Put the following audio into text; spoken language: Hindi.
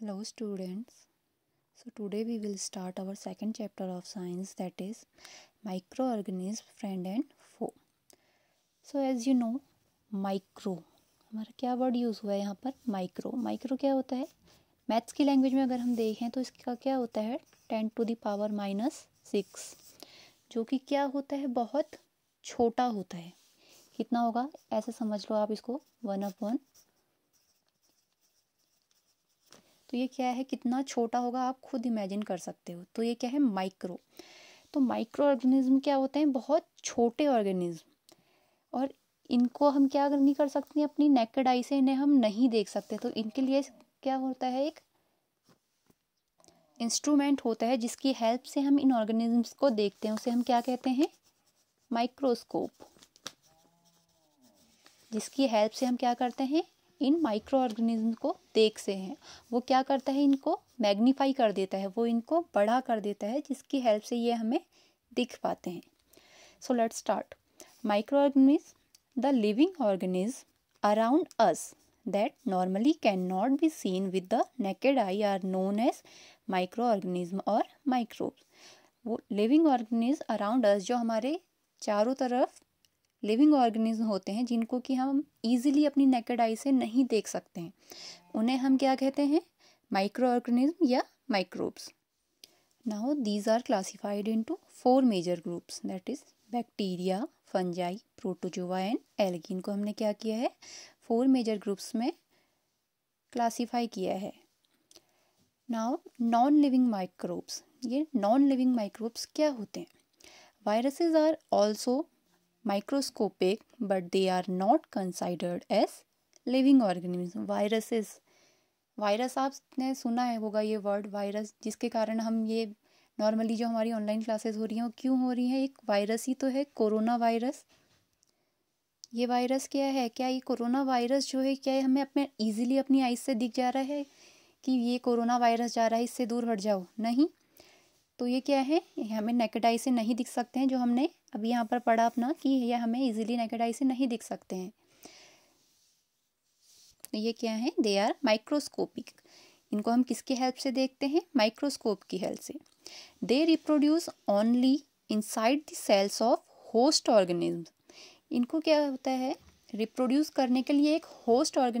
Hello students. So today we will start our second chapter of science that is microorganism friend and foe. So as you know micro हमारा क्या वर्ड यूज़ हुआ है यहाँ पर माइक्रो माइक्रो क्या होता है मैथ्स की लैंग्वेज में अगर हम देखें तो इसका क्या होता है ten to the power minus six जो कि क्या होता है बहुत छोटा होता है कितना होगा ऐसे समझ लो आप इसको वन अपॉन तो ये क्या है कितना छोटा होगा आप खुद इमेजिन कर सकते हो तो ये क्या है माइक्रो तो माइक्रो ऑर्गेनिज्म क्या होते हैं बहुत छोटे ऑर्गेनिज्म और इनको हम क्या नहीं कर सकते अपनी नेकेड आई से इन्हें हम नहीं देख सकते तो इनके लिए क्या होता है एक इंस्ट्रूमेंट होता है जिसकी हेल्प से हम इन ऑर्गेनिजम्स को देखते हैं उसे हम क्या कहते हैं माइक्रोस्कोप जिसकी हेल्प से हम क्या करते हैं इन माइक्रो ऑर्गेनिज्म को देख से हैं वो क्या करता है इनको मैग्नीफाई कर देता है वो इनको बढ़ा कर देता है जिसकी हेल्प से ये हमें दिख पाते हैं so let start microorganism the living organism around us that normally cannot be seen with the naked eye are known as microorganism और microbes वो लिविंग ऑर्गेनिज्म अराउंड अस जो हमारे चारों तरफ लिविंग ऑर्गेनिज्म होते हैं जिनको कि हम इजीली अपनी नेकेड आई से नहीं देख सकते हैं उन्हें हम क्या कहते हैं माइक्रो ऑर्गेनिज्म या microbes now these are classified into four major groups that is bacteria fungi protozoa and algae को हमने क्या किया है फोर मेजर ग्रुप्स में क्लासीफाई किया है नाउ नॉन लिविंग माइक्रोब्स ये नॉन लिविंग माइक्रोब्स क्या होते हैं viruses are also microscopic but they are not considered as living organism viruses virus आपने सुना है होगा ये वर्ड वायरस जिसके कारण हम ये नॉर्मली जो हमारी ऑनलाइन क्लासेस हो रही हैं वो क्यों हो रही हैं एक वायरस ही तो है कोरोना वायरस ये वायरस क्या है क्या ये कोरोना वायरस जो है क्या है हमें अपने इजीली अपनी आइज से दिख जा रहा है कि ये कोरोना वायरस जा रहा है इससे दूर हट जाओ नहीं तो ये क्या है ये हमें नेकेट आई से नहीं दिख सकते हैं जो हमने अब यहाँ पर पढ़ा अपना कि यह हमें इजीली नेकेड आई से नहीं दिख सकते हैं ये क्या है दे आर माइक्रोस्कोपिक इनको हम किसके हेल्प से देखते हैं माइक्रोस्कोप की हेल्प से they reproduce only inside the cells of host organism इनको क्या होता है रिप्रोड्यूस करने के लिए एक होस्ट ऑर्गेनिज्म